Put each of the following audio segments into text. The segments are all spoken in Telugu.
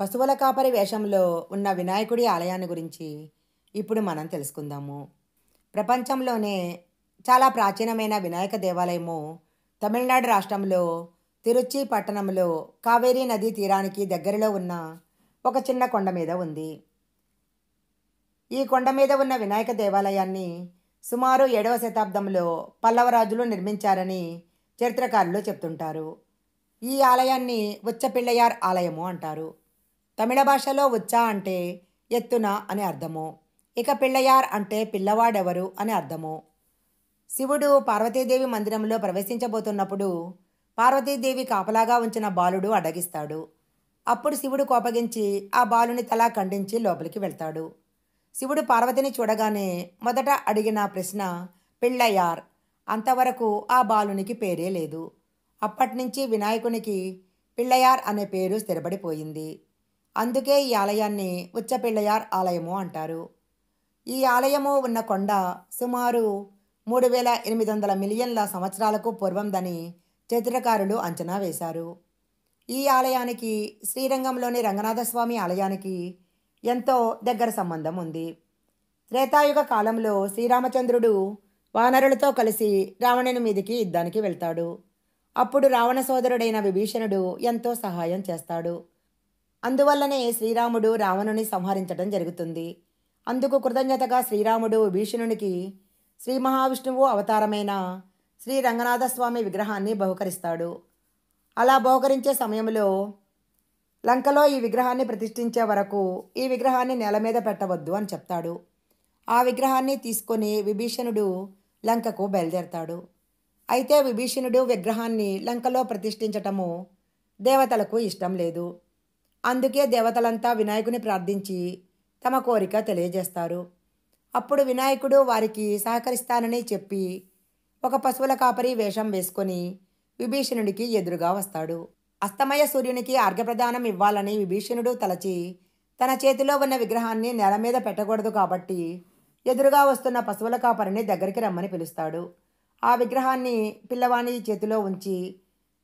పశువుల కాపరి వేషంలో ఉన్న వినాయకుడి ఆలయాన్ని గురించి ఇప్పుడు మనం తెలుసుకుందాము ప్రపంచంలోనే చాలా ప్రాచీనమైన వినాయక దేవాలయము తమిళనాడు రాష్ట్రంలో తిరుచి పట్టణంలో కావేరీ నదీ తీరానికి దగ్గరలో ఉన్న ఒక చిన్న కొండ మీద ఉంది ఈ కొండ మీద ఉన్న వినాయక దేవాలయాన్ని సుమారు ఏడవ శతాబ్దంలో పల్లవరాజులు నిర్మించారని చరిత్రకారులు చెప్తుంటారు ఈ ఆలయాన్ని ఉచ్చపిళ్ళయార్ ఆలయము అంటారు తమిళ భాషలో ఉచ్చా అంటే ఎత్తున అని అర్థము ఇక పిళ్ళయార్ అంటే పిల్లవాడెవరు అని అర్థము శివుడు పార్వతీదేవి మందిరంలో ప్రవేశించబోతున్నప్పుడు పార్వతీదేవి కాపలాగా ఉంచిన బాలుడు అడగిస్తాడు అప్పుడు శివుడు కోపగించి ఆ బాలుని తలా ఖండించి లోపలికి వెళ్తాడు శివుడు పార్వతిని చూడగానే మొదట అడిగిన ప్రశ్న పిళ్ళయార్ అంతవరకు ఆ బాలునికి పేరే లేదు అప్పటినుంచి వినాయకునికి పిళ్ళయార్ అనే పేరు స్థిరపడిపోయింది అందుకే ఈ ఆలయాన్ని ఉచ్చపిళ్ళయార్ ఆలయము అంటారు ఈ ఆలయము ఉన్న కొండ సుమారు మూడు వేల ఎనిమిది వందల మిలియన్ల సంవత్సరాలకు పూర్వందని చరిత్రకారులు అంచనా వేశారు ఈ ఆలయానికి శ్రీరంగంలోని రంగనాథస్వామి ఆలయానికి ఎంతో దగ్గర సంబంధం ఉంది త్రేతాయుగ కాలంలో శ్రీరామచంద్రుడు వానరులతో కలిసి రావణుని మీదికి యుద్ధానికి వెళ్తాడు అప్పుడు రావణ సోదరుడైన విభీషణుడు ఎంతో సహాయం చేస్తాడు అందువల్లనే శ్రీరాముడు రావణుని సంహరించడం జరుగుతుంది అందుకు కృతజ్ఞతగా శ్రీరాముడు భీషణునికి శ్రీ మహావిష్ణువు అవతారమైన శ్రీ రంగనాథస్వామి విగ్రహాన్ని బహుకరిస్తాడు అలా బహుకరించే సమయంలో లంకలో ఈ విగ్రహాన్ని ప్రతిష్ఠించే వరకు ఈ విగ్రహాన్ని నేల మీద పెట్టవద్దు అని చెప్తాడు ఆ విగ్రహాన్ని తీసుకొని విభీషణుడు లంకకు బయలుదేరతాడు అయితే విభీషణుడు విగ్రహాన్ని లంకలో ప్రతిష్ఠించటము దేవతలకు ఇష్టం లేదు అందుకే దేవతలంతా వినాయకుని ప్రార్థించి తమ కోరిక తెలియజేస్తారు అప్పుడు వినాయకుడు వారికి సహకరిస్తానని చెప్పి ఒక పశువుల కాపరి వేషం వేసుకొని విభీషణుడికి ఎదురుగా వస్తాడు అస్తమయ సూర్యునికి అర్ఘప్రదానం ఇవ్వాలని విభీషణుడు తలచి తన చేతిలో ఉన్న విగ్రహాన్ని నేల మీద పెట్టకూడదు కాబట్టి ఎదురుగా వస్తున్న పశువుల కాపరిని దగ్గరికి రమ్మని పిలుస్తాడు ఆ విగ్రహాన్ని పిల్లవాణి చేతిలో ఉంచి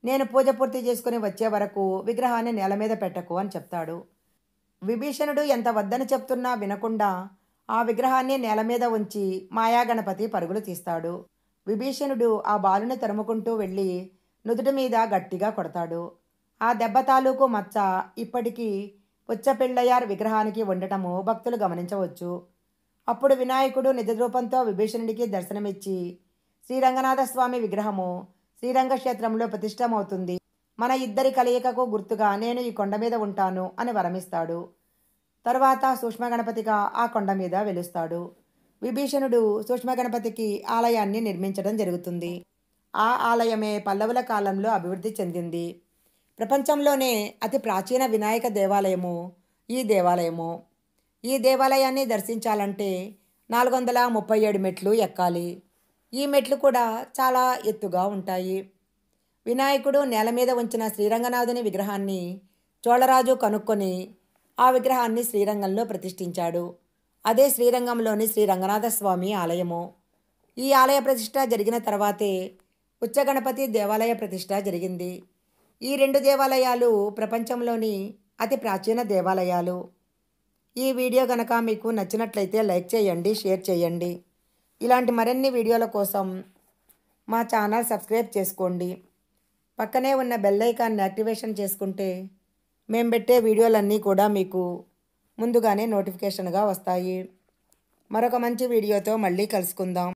నేను పూజ పూర్తి చేసుకుని వచ్చే వరకు విగ్రహాన్ని నేల మీద పెట్టకు అని చెప్తాడు విభీషణుడు ఎంత వద్దని చెప్తున్నా వినకుండా ఆ విగ్రహాన్ని నేల మీద ఉంచి మాయాగణపతి పరుగులు తీస్తాడు విభీషణుడు ఆ బాలుని తరుముకుంటూ వెళ్ళి నుదుటి మీద గట్టిగా కొడతాడు ఆ దెబ్బ తాలూకు మచ్చ ఇప్పటికీ ఉచ్చపిళ్ళయార్ విగ్రహానికి ఉండటము భక్తులు గమనించవచ్చు అప్పుడు వినాయకుడు నిజరూపంతో విభీషణుడికి దర్శనమిచ్చి శ్రీరంగనాథస్వామి విగ్రహము శ్రీరంగక్షేత్రంలో ప్రతిష్టమవుతుంది మన ఇద్దరి కలయికకు గుర్తుగా నేను ఈ కొండ మీద ఉంటాను అని వరమిస్తాడు తర్వాత సూక్ష్మగణపతిగా ఆ కొండ మీద వెలుస్తాడు విభీషణుడు సూక్ష్మగణపతికి ఆలయాన్ని నిర్మించడం జరుగుతుంది ఆ ఆలయమే పల్లవుల కాలంలో అభివృద్ధి చెందింది ప్రపంచంలోనే అతి ప్రాచీన వినాయక దేవాలయము ఈ దేవాలయము ఈ దేవాలయాన్ని దర్శించాలంటే నాలుగు వందల ముప్పై ఏడు మెట్లు ఎక్కాలి ఈ మెట్లు కూడా చాలా ఎత్తుగా ఉంటాయి వినాయకుడు నేల మీద ఉంచిన శ్రీరంగనాథుని విగ్రహాన్ని చోళరాజు కనుక్కొని ఆ విగ్రహాన్ని శ్రీరంగంలో ప్రతిష్ఠించాడు అదే శ్రీరంగంలోని శ్రీరంగనాథస్వామి ఆలయము ఈ ఆలయ ప్రతిష్ట జరిగిన తర్వాతే ఉచ్చగణపతి దేవాలయ ప్రతిష్ట జరిగింది ఈ రెండు దేవాలయాలు ప్రపంచంలోని అతి ప్రాచీన దేవాలయాలు ఈ వీడియో కనుక మీకు నచ్చినట్లయితే లైక్ చేయండి షేర్ చేయండి ఇలాంటి మరిన్ని వీడియోల కోసం మా ఛానల్ సబ్స్క్రైబ్ చేసుకోండి పక్కనే ఉన్న బెల్లైకాన్ని యాక్టివేషన్ చేసుకుంటే మేము పెట్టే వీడియోలన్నీ కూడా మీకు ముందుగానే నోటిఫికేషన్గా వస్తాయి మరొక మంచి వీడియోతో మళ్ళీ కలుసుకుందాం